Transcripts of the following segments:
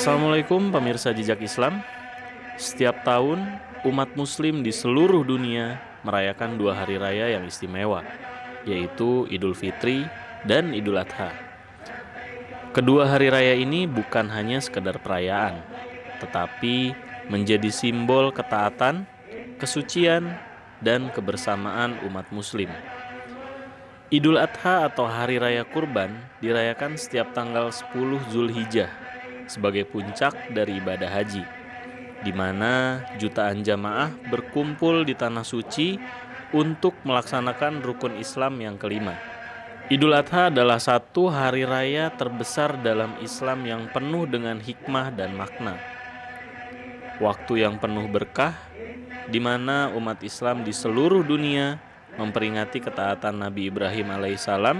Assalamualaikum pemirsa jejak Islam. Setiap tahun umat muslim di seluruh dunia merayakan dua hari raya yang istimewa, yaitu Idul Fitri dan Idul Adha. Kedua hari raya ini bukan hanya sekedar perayaan, tetapi menjadi simbol ketaatan, kesucian, dan kebersamaan umat muslim. Idul Adha atau Hari Raya Kurban dirayakan setiap tanggal 10 Zulhijjah sebagai puncak dari ibadah haji, di mana jutaan jamaah berkumpul di tanah suci untuk melaksanakan rukun Islam yang kelima. Idul Adha adalah satu hari raya terbesar dalam Islam yang penuh dengan hikmah dan makna. Waktu yang penuh berkah, di mana umat Islam di seluruh dunia memperingati ketaatan Nabi Ibrahim alaihissalam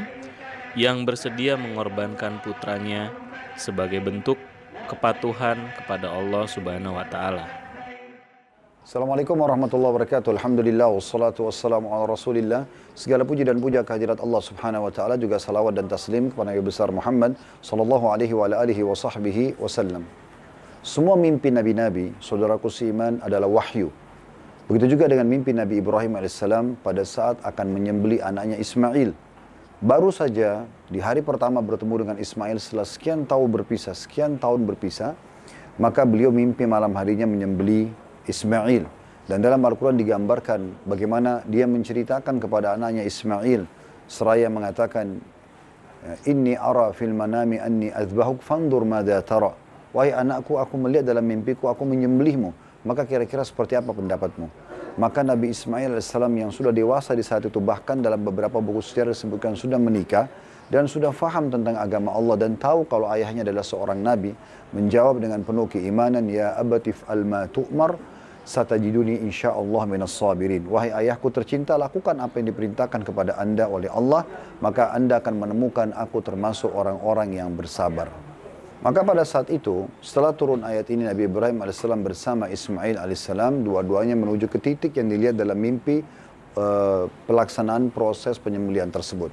yang bersedia mengorbankan putranya sebagai bentuk kepatuhan kepada Allah Subhanahu wa taala. Assalamualaikum warahmatullahi wabarakatuh. Alhamdulillah wassalatu wassalamu ala Rasulillah. Segala puji dan puja kehadirat Allah Subhanahu wa taala juga salawat dan taslim kepada Nabi besar Muhammad sallallahu alaihi wa alihi wa sahbihi wasallam. Semua mimpi nabi-nabi, saudaraku seiman adalah wahyu. Begitu juga dengan mimpi Nabi Ibrahim alaihissalam pada saat akan menyembeli anaknya Ismail Baru saja di hari pertama bertemu dengan Ismail setelah sekian tahun berpisah, sekian tahun berpisah, maka beliau mimpi malam harinya menyembeli Ismail. Dan dalam Al-Quran digambarkan bagaimana dia menceritakan kepada anaknya Ismail seraya mengatakan, eh, Inni ara fil manami anni azbahuk fandur mada tara. Wahai anakku, aku melihat dalam mimpiku, aku menyembelihmu. Maka kira-kira seperti apa pendapatmu? Maka Nabi Ismail AS yang sudah dewasa di saat itu bahkan dalam beberapa buku sejarah disebutkan sudah menikah dan sudah faham tentang agama Allah dan tahu kalau ayahnya adalah seorang nabi menjawab dengan penuh keimanan ya abatif alma tu'mar satajiduni insyaallah minas sabirin. Wahai ayahku tercinta, lakukan apa yang diperintahkan kepada anda oleh Allah, maka anda akan menemukan aku termasuk orang-orang yang bersabar. Maka pada saat itu, setelah turun ayat ini Nabi Ibrahim AS bersama Ismail AS, dua-duanya menuju ke titik yang dilihat dalam mimpi eh, pelaksanaan proses penyembelian tersebut.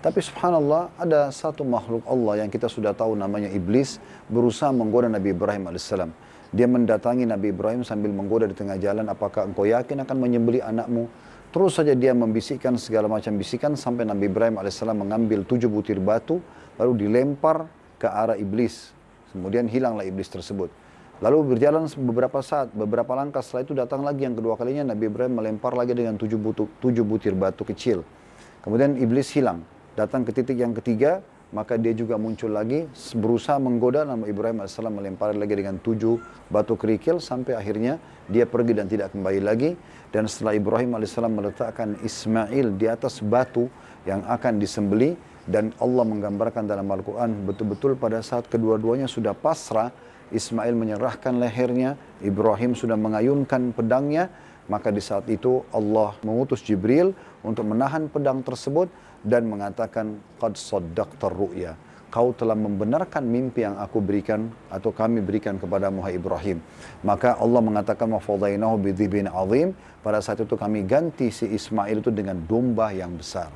Tapi subhanallah ada satu makhluk Allah yang kita sudah tahu namanya iblis berusaha menggoda Nabi Ibrahim AS. Dia mendatangi Nabi Ibrahim sambil menggoda di tengah jalan, apakah engkau yakin akan menyembeli anakmu? Terus saja dia membisikkan segala macam bisikan sampai Nabi Ibrahim AS mengambil tujuh butir batu, lalu dilempar ke arah iblis. Kemudian hilanglah iblis tersebut. Lalu berjalan beberapa saat, beberapa langkah setelah itu datang lagi yang kedua kalinya Nabi Ibrahim melempar lagi dengan tujuh, butu, tujuh butir batu kecil. Kemudian iblis hilang, datang ke titik yang ketiga, maka dia juga muncul lagi berusaha menggoda Nabi Ibrahim AS melempar lagi dengan tujuh batu kerikil sampai akhirnya dia pergi dan tidak kembali lagi. Dan setelah Ibrahim AS meletakkan Ismail di atas batu yang akan disembeli, dan Allah menggambarkan dalam Al-Quran betul-betul pada saat kedua-duanya sudah pasrah, Ismail menyerahkan lehernya, Ibrahim sudah mengayunkan pedangnya, maka di saat itu Allah mengutus Jibril untuk menahan pedang tersebut dan mengatakan, Qad saddaqtar ru'ya. Kau telah membenarkan mimpi yang aku berikan atau kami berikan kepada Muhammad Ibrahim. Maka Allah mengatakan, Mafadainahu bidhibin azim. Pada saat itu kami ganti si Ismail itu dengan domba yang besar.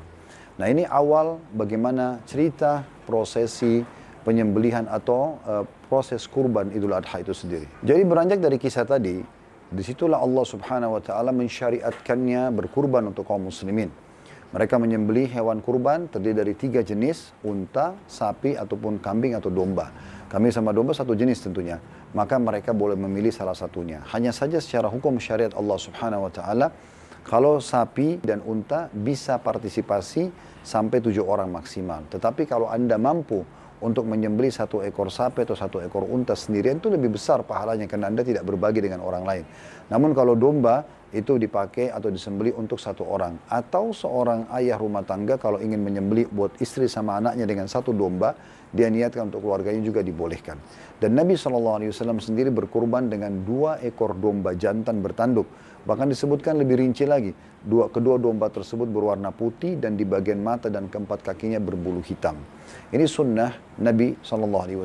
Nah ini awal bagaimana cerita prosesi penyembelihan atau uh, proses kurban Idul Adha itu sendiri. Jadi beranjak dari kisah tadi, disitulah Allah Subhanahu Wa Taala mensyariatkannya berkurban untuk kaum muslimin. Mereka menyembelih hewan kurban terdiri dari tiga jenis, unta, sapi, ataupun kambing atau domba. Kami sama domba satu jenis tentunya. Maka mereka boleh memilih salah satunya. Hanya saja secara hukum syariat Allah subhanahu wa ta'ala, kalau sapi dan unta bisa partisipasi sampai tujuh orang maksimal. Tetapi kalau Anda mampu untuk menyembeli satu ekor sapi atau satu ekor unta sendirian itu lebih besar pahalanya karena Anda tidak berbagi dengan orang lain. Namun kalau domba itu dipakai atau disembeli untuk satu orang atau seorang ayah rumah tangga kalau ingin menyembeli buat istri sama anaknya dengan satu domba dia niatkan untuk keluarganya juga dibolehkan. Dan Nabi SAW sendiri berkurban dengan dua ekor domba jantan bertanduk Bahkan disebutkan lebih rinci lagi, dua, kedua domba tersebut berwarna putih dan di bagian mata dan keempat kakinya berbulu hitam. Ini sunnah Nabi SAW.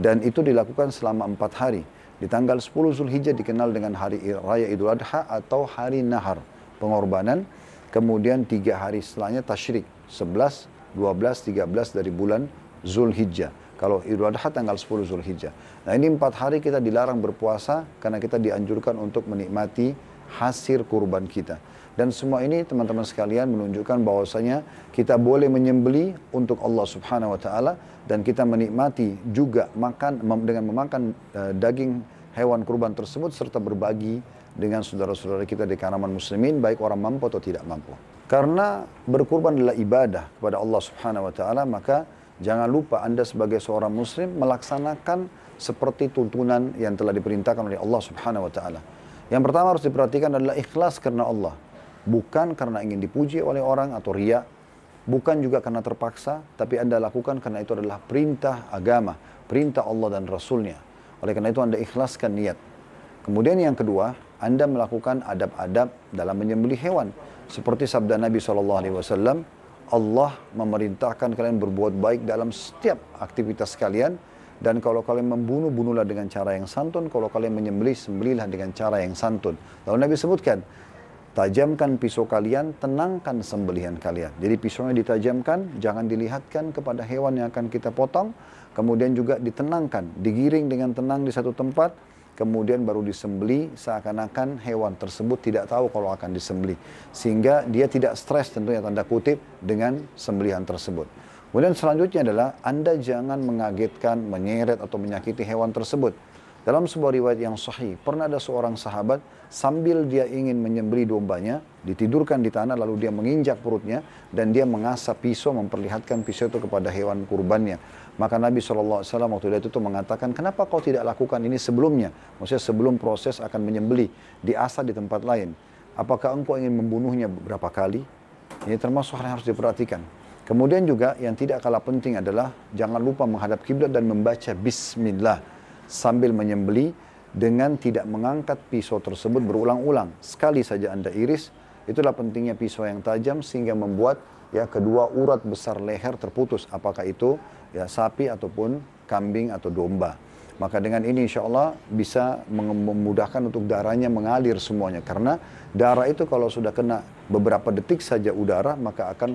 Dan itu dilakukan selama empat hari. Di tanggal 10 Zulhijjah dikenal dengan Hari Raya Idul Adha atau Hari Nahar, pengorbanan. Kemudian tiga hari setelahnya Tashrik, 11, 12, 13 dari bulan Zulhijjah. Kalau Idul Adha tanggal 10 Zulhijjah. Nah ini empat hari kita dilarang berpuasa karena kita dianjurkan untuk menikmati Hasil kurban kita. Dan semua ini teman-teman sekalian menunjukkan bahwasanya kita boleh menyembeli untuk Allah Subhanahu wa taala dan kita menikmati juga makan dengan memakan eh, daging hewan kurban tersebut serta berbagi dengan saudara-saudara kita di kalangan muslimin baik orang mampu atau tidak mampu. Karena berkurban adalah ibadah kepada Allah Subhanahu wa taala, maka jangan lupa Anda sebagai seorang muslim melaksanakan seperti tuntunan yang telah diperintahkan oleh Allah Subhanahu wa taala. Yang pertama harus diperhatikan adalah ikhlas karena Allah. Bukan karena ingin dipuji oleh orang atau ria. Bukan juga karena terpaksa, tapi Anda lakukan karena itu adalah perintah agama. Perintah Allah dan Rasulnya. Oleh karena itu Anda ikhlaskan niat. Kemudian yang kedua, Anda melakukan adab-adab dalam menyembelih hewan. Seperti sabda Nabi SAW, Allah memerintahkan kalian berbuat baik dalam setiap aktivitas kalian, dan kalau kalian membunuh, bunuhlah dengan cara yang santun. Kalau kalian menyembelih, sembelilah dengan cara yang santun. Lalu Nabi sebutkan, tajamkan pisau kalian, tenangkan sembelihan kalian. Jadi pisaunya ditajamkan, jangan dilihatkan kepada hewan yang akan kita potong. Kemudian juga ditenangkan, digiring dengan tenang di satu tempat. Kemudian baru disembeli seakan-akan hewan tersebut tidak tahu kalau akan disembeli. Sehingga dia tidak stres tentunya tanda kutip dengan sembelihan tersebut. Kemudian selanjutnya adalah Anda jangan mengagetkan, menyeret atau menyakiti hewan tersebut. Dalam sebuah riwayat yang sahih, pernah ada seorang sahabat sambil dia ingin menyembeli dombanya, ditidurkan di tanah lalu dia menginjak perutnya dan dia mengasah pisau memperlihatkan pisau itu kepada hewan kurbannya. Maka Nabi SAW waktu itu tuh mengatakan, kenapa kau tidak lakukan ini sebelumnya? Maksudnya sebelum proses akan menyembeli, diasah di tempat lain. Apakah engkau ingin membunuhnya berapa kali? Ini termasuk hal yang harus diperhatikan. Kemudian juga yang tidak kalah penting adalah jangan lupa menghadap kiblat dan membaca bismillah sambil menyembeli dengan tidak mengangkat pisau tersebut berulang-ulang. Sekali saja Anda iris, itulah pentingnya pisau yang tajam sehingga membuat ya kedua urat besar leher terputus apakah itu ya sapi ataupun kambing atau domba. Maka dengan ini insya Allah bisa memudahkan untuk darahnya mengalir semuanya. Karena darah itu kalau sudah kena beberapa detik saja udara, maka akan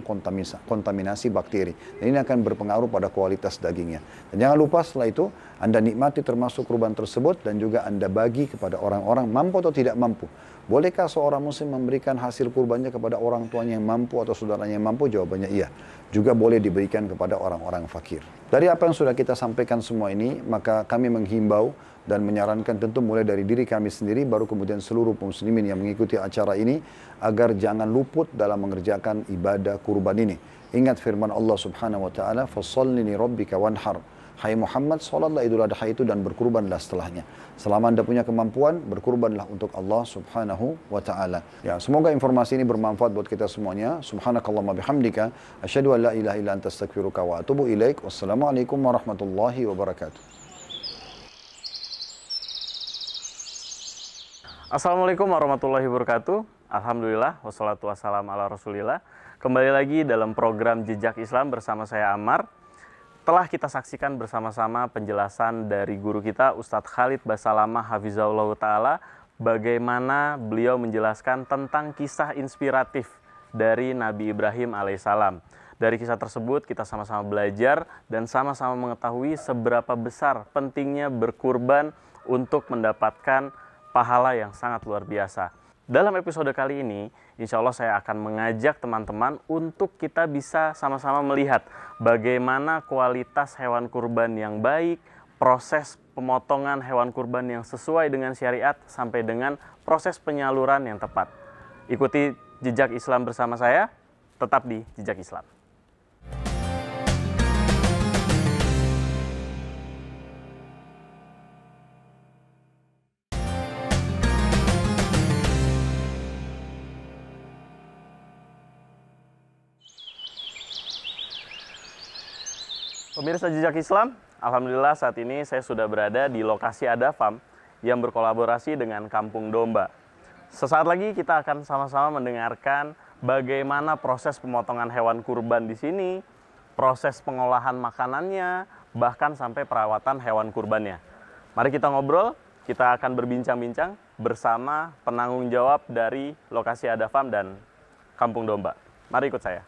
kontaminasi bakteri. Dan ini akan berpengaruh pada kualitas dagingnya. Dan jangan lupa setelah itu, Anda nikmati termasuk kurban tersebut dan juga Anda bagi kepada orang-orang mampu atau tidak mampu. Bolehkah seorang muslim memberikan hasil kurbannya kepada orang tuanya yang mampu atau saudaranya yang mampu? Jawabannya iya. Juga boleh diberikan kepada orang-orang fakir. Dari apa yang sudah kita sampaikan semua ini, maka kami menghimbau dan menyarankan tentu mulai dari diri kami sendiri, baru kemudian seluruh muslimin yang mengikuti acara ini, agar jangan luput dalam mengerjakan ibadah kurban ini. Ingat firman Allah subhanahu wa ta'ala, فَصَلِّنِ رَبِّكَ وَانْحَرُ Hai Muhammad, sholatlah idul adha itu dan berkurbanlah setelahnya. Selama anda punya kemampuan, berkurbanlah untuk Allah subhanahu wa ta'ala. Ya, semoga informasi ini bermanfaat buat kita semuanya. Subhanakallahumma bihamdika. Asyadu an la ilaha illa anta astagfiruka wa atubu ilaik. Wassalamualaikum warahmatullahi wabarakatuh. Assalamualaikum warahmatullahi wabarakatuh. Alhamdulillah, wassalatu wassalamu ala rasulillah. Kembali lagi dalam program Jejak Islam bersama saya Amar. Setelah kita saksikan bersama-sama penjelasan dari guru kita Ustadz Khalid Basalamah, Hafizahullah Ta'ala bagaimana beliau menjelaskan tentang kisah inspiratif dari Nabi Ibrahim alaihissalam. Dari kisah tersebut kita sama-sama belajar dan sama-sama mengetahui seberapa besar pentingnya berkurban untuk mendapatkan pahala yang sangat luar biasa. Dalam episode kali ini, insya Allah saya akan mengajak teman-teman untuk kita bisa sama-sama melihat bagaimana kualitas hewan kurban yang baik, proses pemotongan hewan kurban yang sesuai dengan syariat, sampai dengan proses penyaluran yang tepat. Ikuti jejak Islam bersama saya, tetap di jejak Islam. Pemirsa Jejak Islam, Alhamdulillah saat ini saya sudah berada di lokasi Adafam yang berkolaborasi dengan Kampung Domba. Sesaat lagi kita akan sama-sama mendengarkan bagaimana proses pemotongan hewan kurban di sini, proses pengolahan makanannya, bahkan sampai perawatan hewan kurbannya. Mari kita ngobrol, kita akan berbincang-bincang bersama penanggung jawab dari lokasi Adafam dan Kampung Domba. Mari ikut saya.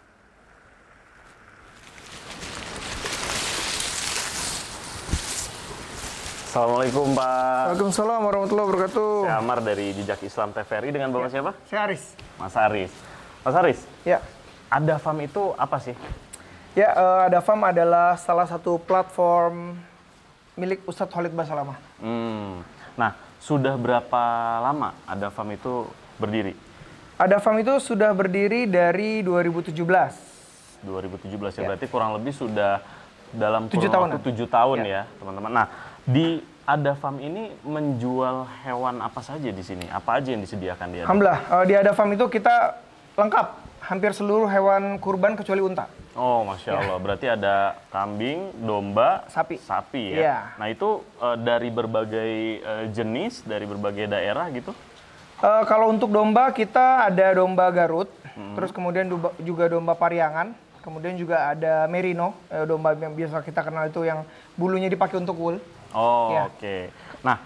Assalamualaikum Pak. Waalaikumsalam warahmatullahi wabarakatuh. Saya Amar dari Jejak Islam TVRI dengan Bapak ya. siapa? Saya Aris. Mas Aris. Mas Aris. Ya. Ada Fam itu apa sih? Ya, uh, ada Fam adalah salah satu platform milik Ustadz Khalid Basalamah. Hmm. Nah, sudah berapa lama ada Fam itu berdiri? Ada Fam itu sudah berdiri dari 2017. 2017 ya, ya. berarti kurang lebih sudah dalam 7 tahun. 7 tahun ya, ya teman-teman. Ya, nah, di ada farm ini menjual hewan apa saja di sini? Apa aja yang disediakan di Ada? Alhamdulillah, eh, di Ada Farm itu kita lengkap. Hampir seluruh hewan kurban kecuali unta. Oh, masya Allah. Ya. Berarti ada kambing, domba, sapi, sapi ya. ya. Nah itu eh, dari berbagai eh, jenis, dari berbagai daerah gitu. kalau untuk domba kita ada domba Garut, hmm. terus kemudian juga domba Pariangan, kemudian juga ada Merino, domba yang biasa kita kenal itu yang bulunya dipakai untuk wool. Oh, ya. oke. Okay. Nah,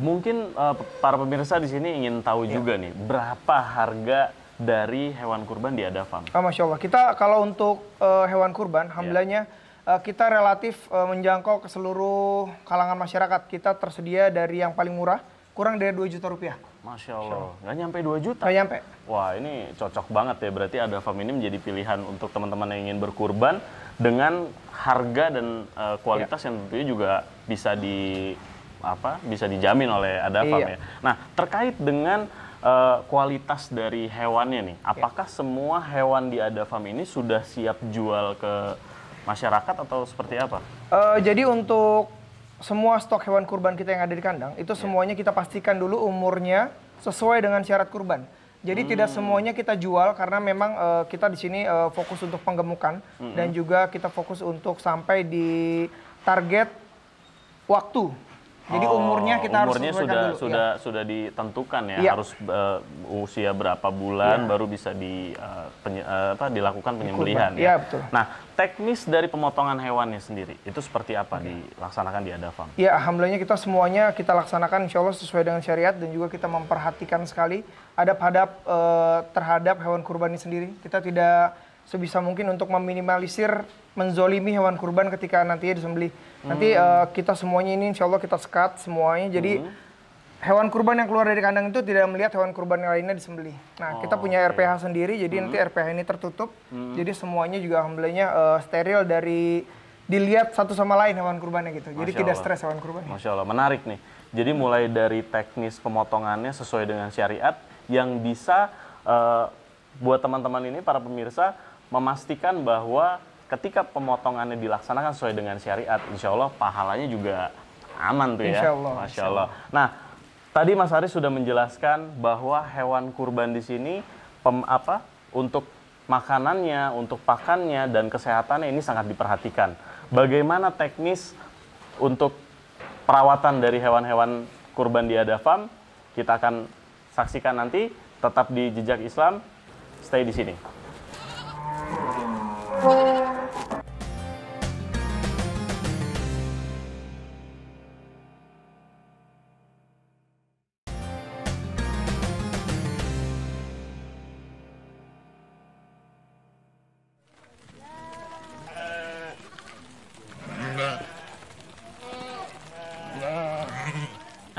mungkin uh, para pemirsa di sini ingin tahu ya. juga nih berapa harga dari hewan kurban di Adafam? Oh, ah, Masya Allah. Kita kalau untuk uh, hewan kurban, alhamdulillahnya iya. ya. uh, eh, kita relatif uh, menjangkau ke seluruh kalangan masyarakat. Kita tersedia dari yang paling murah, kurang dari 2 juta rupiah. Masya Allah. Nggak nyampe 2 juta? Nggak nyampe. Wah, ini cocok banget ya. Berarti Adafam ini menjadi pilihan untuk teman-teman yang ingin berkurban dengan harga dan uh, kualitas ya. yang tentunya juga bisa di apa bisa dijamin oleh ada farm iya. ya. Nah terkait dengan uh, kualitas dari hewannya nih, iya. apakah iya. semua hewan di ada farm ini sudah siap jual ke masyarakat atau seperti apa? Uh, jadi untuk semua stok hewan kurban kita yang ada di kandang itu iya. semuanya kita pastikan dulu umurnya sesuai dengan syarat kurban. Jadi hmm. tidak semuanya kita jual karena memang uh, kita di sini uh, fokus untuk penggemukan hmm. dan juga kita fokus untuk sampai di target waktu. Jadi oh, umurnya kita umurnya harus sudah dulu, iya. sudah ya. sudah ditentukan ya, ya. harus uh, usia berapa bulan ya. baru bisa di uh, penye, uh, apa dilakukan penyembelihan ya. ya betul. Nah, teknis dari pemotongan hewannya sendiri itu seperti apa okay. Iya. dilaksanakan di Adafam? Ya, alhamdulillahnya kita semuanya kita laksanakan insya Allah sesuai dengan syariat dan juga kita memperhatikan sekali adab-adab uh, terhadap hewan kurban ini sendiri. Kita tidak sebisa mungkin untuk meminimalisir menzolimi hewan kurban ketika nanti disembeli. Hmm. Nanti uh, eh, kita semuanya ini insya Allah kita sekat semuanya. Jadi hmm. hewan kurban yang keluar dari kandang itu tidak melihat hewan kurban yang lainnya disembeli. Nah oh, kita punya oh, okay. RPH sendiri, jadi hmm. nanti RPH ini tertutup. Hmm. Jadi semuanya juga alhamdulillahnya uh, steril dari dilihat satu sama lain hewan kurbannya gitu. Masya jadi tidak stres hewan kurbannya. Masya Allah menarik nih. Jadi mulai dari teknis pemotongannya sesuai dengan syariat yang bisa uh, buat teman-teman ini para pemirsa memastikan bahwa ketika pemotongannya dilaksanakan sesuai dengan syariat, insya Allah pahalanya juga aman tuh ya. Insya Allah. Masya Allah. Nah, tadi Mas Ari sudah menjelaskan bahwa hewan kurban di sini pem, apa untuk makanannya, untuk pakannya dan kesehatannya ini sangat diperhatikan. Bagaimana teknis untuk perawatan dari hewan-hewan kurban di Adafam? Kita akan saksikan nanti tetap di jejak Islam. Stay di sini.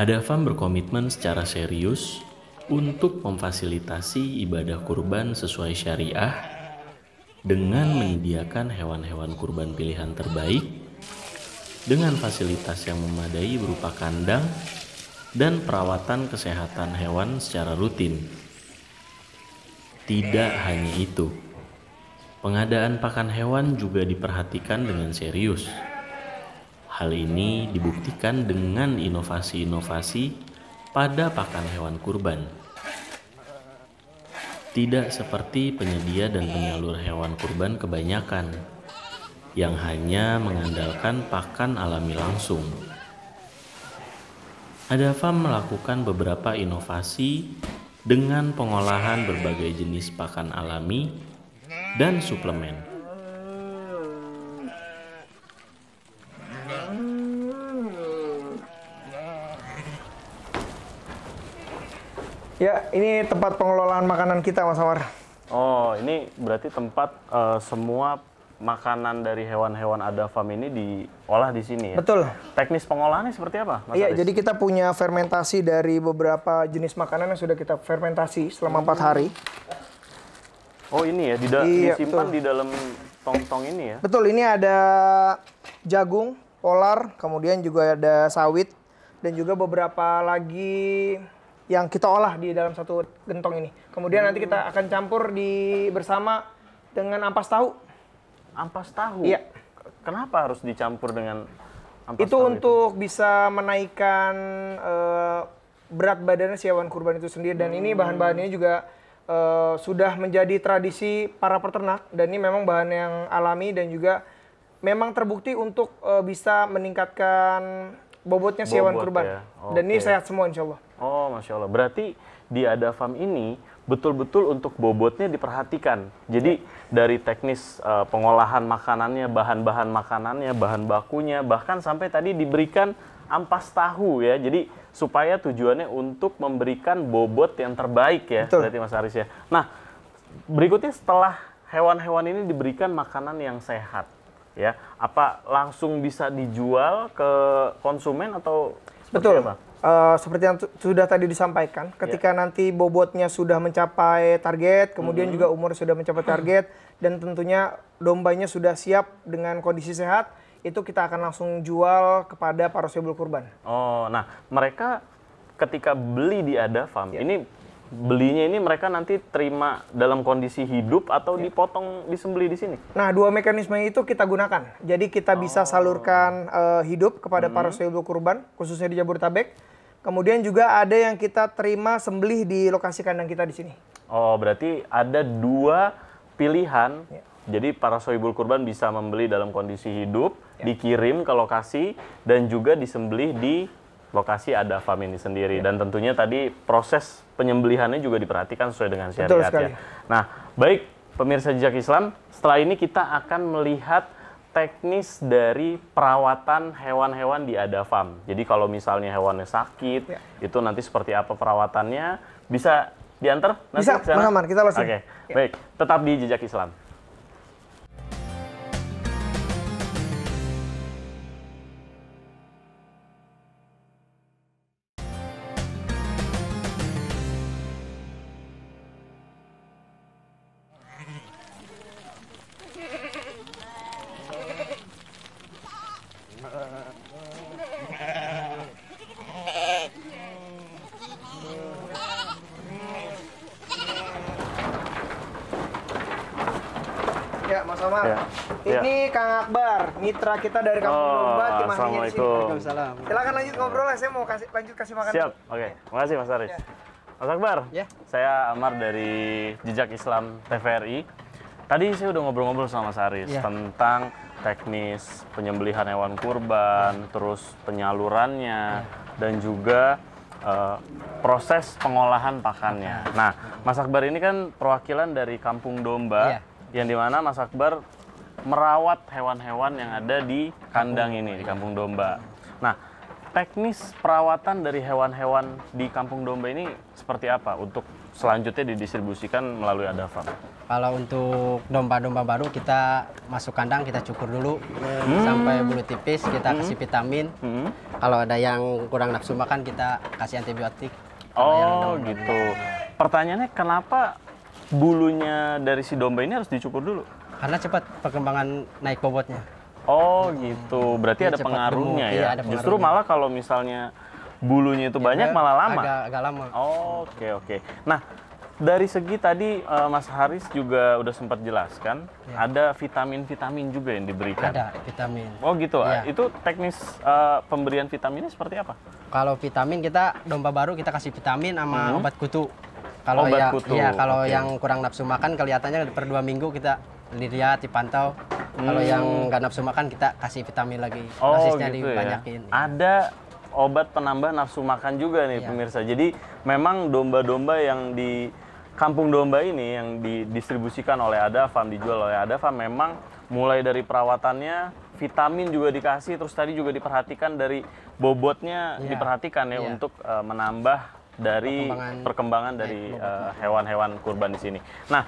Adafam berkomitmen secara serius untuk memfasilitasi ibadah kurban sesuai syariah dengan menyediakan hewan-hewan kurban pilihan terbaik dengan fasilitas yang memadai berupa kandang dan perawatan kesehatan hewan secara rutin. Tidak hanya itu, pengadaan pakan hewan juga diperhatikan dengan serius. Hal ini dibuktikan dengan inovasi-inovasi pada pakan hewan kurban tidak seperti penyedia dan penyalur hewan kurban kebanyakan yang hanya mengandalkan pakan alami langsung. Adafam melakukan beberapa inovasi dengan pengolahan berbagai jenis pakan alami dan suplemen. Ya, ini tempat pengelolaan makanan kita, Mas Amar. Oh, ini berarti tempat uh, semua makanan dari hewan-hewan ada adafam ini diolah di sini ya? Betul. Teknis pengolahannya seperti apa, Mas Iya, jadi kita punya fermentasi dari beberapa jenis makanan yang sudah kita fermentasi selama empat hmm. hari. Oh, ini ya, dida, iya, disimpan betul. di dalam tong-tong ini ya? Betul, ini ada jagung, polar, kemudian juga ada sawit, dan juga beberapa lagi yang kita olah di dalam satu gentong ini. Kemudian hmm. nanti kita akan campur di bersama dengan ampas tahu. Ampas tahu. Iya. Kenapa harus dicampur dengan ampas itu tahu? Untuk itu untuk bisa menaikkan uh, berat badannya si hewan kurban itu sendiri dan hmm. ini bahan-bahannya juga uh, sudah menjadi tradisi para peternak dan ini memang bahan yang alami dan juga memang terbukti untuk uh, bisa meningkatkan bobotnya si hewan kurban. Ya. Okay. Dan ini sehat semua insya Allah. Oh, masya Allah. Berarti di ada farm ini betul-betul untuk bobotnya diperhatikan. Jadi ya. dari teknis uh, pengolahan makanannya, bahan-bahan makanannya, bahan bakunya, bahkan sampai tadi diberikan ampas tahu ya. Jadi supaya tujuannya untuk memberikan bobot yang terbaik ya. Betul. Berarti Mas Aris ya. Nah, berikutnya setelah hewan-hewan ini diberikan makanan yang sehat ya, apa langsung bisa dijual ke konsumen atau Betul. Apa? uh, seperti yang sudah tadi disampaikan, iya. ketika yeah. nanti bobotnya sudah mencapai target, kemudian mm juga umur sudah mencapai target, dan tentunya dombanya sudah siap dengan kondisi sehat, itu kita akan langsung jual kepada para sebul kurban. Oh, nah mereka ketika beli di ada farm, yeah. ini belinya ini mereka nanti terima dalam kondisi hidup atau yeah. dipotong disembeli di sini. Nah, dua mekanisme itu kita gunakan. Jadi kita oh. bisa salurkan uh, hidup kepada hmm. para sebul kurban khususnya di Jabodetabek Kemudian juga ada yang kita terima sembelih di lokasi kandang kita di sini. Oh, berarti ada dua pilihan. Ya. Jadi para sohibul kurban bisa membeli dalam kondisi hidup, ya. dikirim ke lokasi dan juga disembelih di lokasi ada farm ini sendiri ya. dan tentunya tadi proses penyembelihannya juga diperhatikan sesuai dengan syariat ya. Nah, baik pemirsa jejak Islam, setelah ini kita akan melihat teknis dari perawatan hewan-hewan di farm. Jadi kalau misalnya hewannya sakit, ya. itu nanti seperti apa perawatannya? Bisa diantar? Nanti Bisa, Mana mana kita langsung. Oke, okay. ya. baik. Tetap di Jejak Islam. Ini iya. Kang Akbar, mitra kita dari Kampung oh, Domba, tim di sini. Waalaikumsalam. Silakan lanjut ngobrol lah, saya mau kasih, lanjut kasih makan. Siap, oke. Okay. Terima kasih Mas Aris. Ya. Mas Akbar, ya. saya Amar dari Jejak Islam TVRI. Tadi saya udah ngobrol-ngobrol sama Mas Aris ya. tentang teknis penyembelihan hewan kurban, ya. terus penyalurannya, ya. dan juga uh, proses pengolahan pakannya. Ya. Nah, Mas Akbar ini kan perwakilan dari Kampung Domba, yeah. yang dimana Mas Akbar merawat hewan-hewan yang ada di kandang ini di kampung domba. Nah, teknis perawatan dari hewan-hewan di kampung domba ini seperti apa untuk selanjutnya didistribusikan melalui Adafarm? Kalau untuk domba-domba baru kita masuk kandang kita cukur dulu hmm. sampai bulu tipis kita hmm. kasih vitamin. Hmm. Kalau ada yang kurang nafsu makan kita kasih antibiotik. Oh oh gitu. Pertanyaannya kenapa bulunya dari si domba ini harus dicukur dulu? karena cepat perkembangan naik bobotnya. Oh hmm. gitu, berarti ada pengaruhnya gemuk, ya. Iya, ada pengaruhnya. Justru malah kalau misalnya bulunya itu ya, banyak malah lama. Agak, agak lama. Oke oh, oke. Okay, okay. Nah dari segi tadi uh, Mas Haris juga udah sempat jelaskan ya. ada vitamin-vitamin juga yang diberikan. Ada vitamin. Oh gitu. Ya. Itu teknis uh, pemberian vitaminnya seperti apa? Kalau vitamin kita domba baru kita kasih vitamin sama hmm. obat kutu. Kalau ya, kutu. ya kalau okay. yang kurang nafsu makan kelihatannya per dua minggu kita dilihat dipantau hmm. kalau yang hmm. nggak nafsu makan kita kasih vitamin lagi oh, dosisnya gitu ya. dibanyakin ya? ada obat penambah nafsu makan juga nih iya. pemirsa jadi memang domba-domba yang di kampung domba ini yang didistribusikan oleh Farm dijual oleh farm memang mulai dari perawatannya vitamin juga dikasih terus tadi juga diperhatikan dari bobotnya iya. diperhatikan ya iya. untuk uh, menambah dari perkembangan, perkembangan dari eh, e, hewan-hewan uh, hewan -hewan kurban di sini. Nah,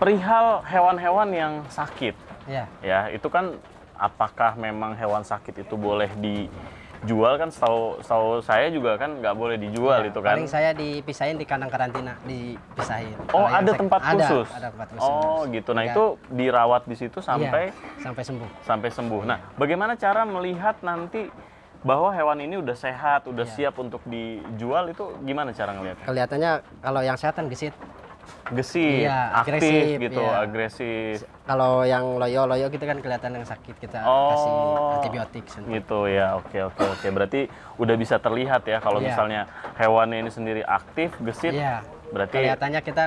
perihal hewan-hewan yang sakit. Ya. Ya, itu kan apakah memang hewan sakit itu boleh dijual kan setahu setahu saya juga kan nggak boleh dijual ya, itu kan paling saya dipisahin di kandang karantina dipisahin oh Kalau ada tempat sakit, khusus ada, ada tempat khusus oh gitu nah ya. itu dirawat di situ iya, sampai ya, sampai sembuh sampai sembuh nah iya. bagaimana cara melihat nanti bahwa hewan ini udah sehat, udah ya. siap untuk dijual itu gimana cara ngelihatnya? Kelihatannya kalau yang sehat kan gesit, gesit, iya, aktif agresif, gitu, iya. agresif. Kalau yang loyo-loyo kita kan kelihatan yang sakit kita oh, kasih antibiotik. Sendiri. Gitu ya, oke oke oke. Berarti udah bisa terlihat ya kalau iya. misalnya hewannya ini sendiri aktif, gesit. Iya. Berarti kelihatannya kita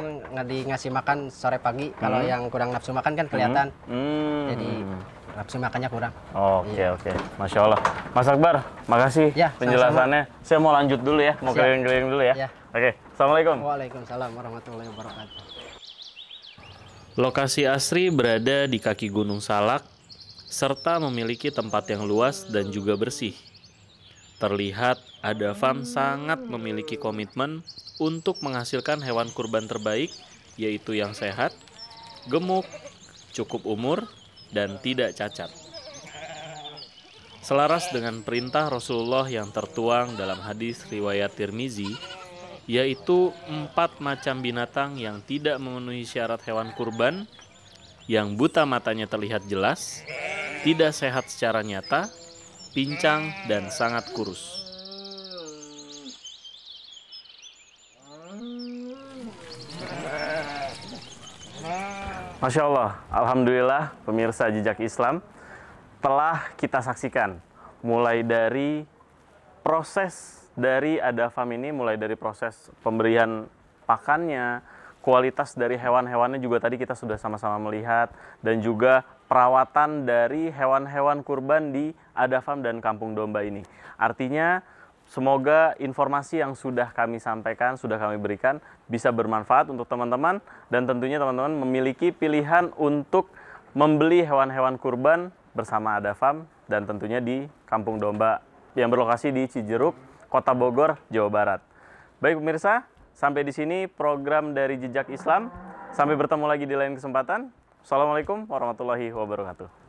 di ngasih makan sore pagi. Hmm. Kalau yang kurang nafsu makan kan kelihatan. Hmm. Jadi nafsu makannya kurang. Oke iya. oke, masya Allah. Mas Akbar, makasih ya, penjelasannya. Sama -sama. Saya mau lanjut dulu ya, mau keliling-keliling dulu ya. ya. Oke, Assalamualaikum. Waalaikumsalam warahmatullahi wabarakatuh. Lokasi Asri berada di kaki Gunung Salak, serta memiliki tempat yang luas dan juga bersih. Terlihat ada Adafam sangat memiliki komitmen untuk menghasilkan hewan kurban terbaik, yaitu yang sehat, gemuk, cukup umur, dan tidak cacat. Selaras dengan perintah Rasulullah yang tertuang dalam hadis riwayat Tirmizi, yaitu empat macam binatang yang tidak memenuhi syarat hewan kurban, yang buta matanya terlihat jelas, tidak sehat secara nyata, pincang, dan sangat kurus. Masya Allah, Alhamdulillah pemirsa jejak Islam telah kita saksikan mulai dari proses dari Adafam ini mulai dari proses pemberian pakannya, kualitas dari hewan-hewannya juga tadi kita sudah sama-sama melihat dan juga perawatan dari hewan-hewan kurban di Adafam dan Kampung Domba ini. Artinya Semoga informasi yang sudah kami sampaikan, sudah kami berikan bisa bermanfaat untuk teman-teman dan tentunya teman-teman memiliki pilihan untuk membeli hewan-hewan kurban bersama Adafam dan tentunya di Kampung Domba yang berlokasi di Cijeruk, Kota Bogor, Jawa Barat. Baik pemirsa, sampai di sini program dari Jejak Islam. Sampai bertemu lagi di lain kesempatan. Assalamualaikum warahmatullahi wabarakatuh.